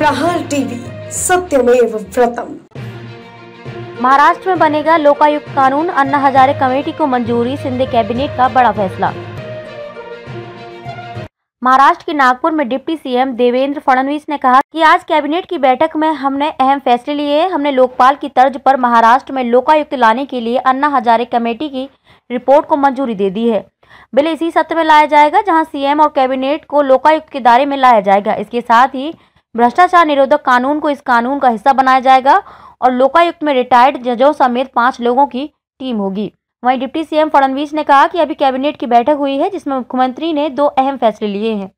प्रहार टीवी सत्यमेव व्रतम महाराष्ट्र में बनेगा लोकायुक्त कानून अन्ना हजारे कमेटी को मंजूरी सिंधे कैबिनेट का बड़ा फैसला महाराष्ट्र के नागपुर में डिप्टी सीएम देवेंद्र फडणवीस ने कहा कि आज कैबिनेट की बैठक में हमने अहम फैसले लिए हमने लोकपाल की तर्ज पर महाराष्ट्र में लोकायुक्त लाने के लिए अन्ना हजारे कमेटी की रिपोर्ट को मंजूरी दे दी है बिल इसी सत्र में लाया जाएगा जहां सीएम और कैबिनेट को लोकायुक्त के दायरे में लाया जाएगा इसके साथ ही भ्रष्टाचार निरोधक कानून को इस कानून का हिस्सा बनाया जाएगा और लोकायुक्त में रिटायर्ड जजों समेत पाँच लोगों की टीम होगी वहीं डिप्टी सीएम फडणवीस ने कहा कि अभी कैबिनेट की बैठक हुई है जिसमें मुख्यमंत्री ने दो अहम फैसले लिए हैं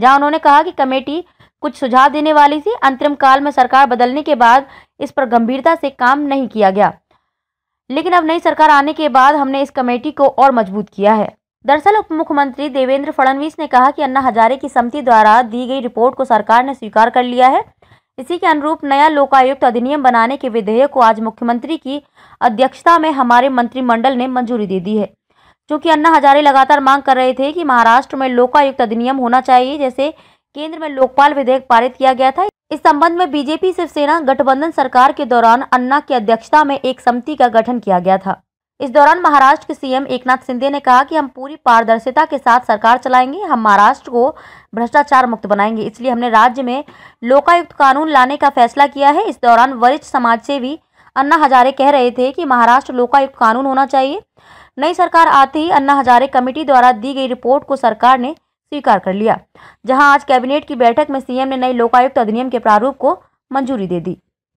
जहां उन्होंने कहा कि कमेटी कुछ सुझाव देने वाली थी अंतरिम काल में सरकार बदलने के बाद इस पर गंभीरता से काम नहीं किया गया लेकिन अब नई सरकार आने के बाद हमने इस कमेटी को और मजबूत किया है दरअसल उप मुख्यमंत्री देवेंद्र फडणवीस ने कहा कि अन्ना हजारे की समिति द्वारा दी गई रिपोर्ट को सरकार ने स्वीकार कर लिया है इसी के अनुरूप नया लोकायुक्त अधिनियम बनाने के विधेयक को आज मुख्यमंत्री की अध्यक्षता में हमारे मंत्रिमंडल ने मंजूरी दे दी है क्योंकि अन्ना हजारे लगातार मांग कर रहे थे कि महाराष्ट्र में लोकायुक्त अधिनियम होना चाहिए जैसे केंद्र में लोकपाल विधेयक पारित किया गया था इस संबंध में बीजेपी शिवसेना गठबंधन सरकार के दौरान अन्ना की अध्यक्षता में एक समिति का गठन किया गया था इस दौरान महाराष्ट्र के सीएम एकनाथ सिंधे ने कहा कि हम पूरी पारदर्शिता के साथ सरकार चलाएंगे हम महाराष्ट्र को भ्रष्टाचार मुक्त बनाएंगे इसलिए हमने राज्य में लोकायुक्त कानून लाने का फैसला किया है इस दौरान वरिष्ठ समाजसेवी अन्ना हजारे कह रहे थे कि महाराष्ट्र लोकायुक्त कानून होना चाहिए नई सरकार आते ही अन्ना हजारे कमेटी द्वारा दी गई रिपोर्ट को सरकार ने स्वीकार कर लिया जहां आज कैबिनेट की बैठक में सीएम ने नए लोकायुक्त अधिनियम के प्रारूप को मंजूरी दे दी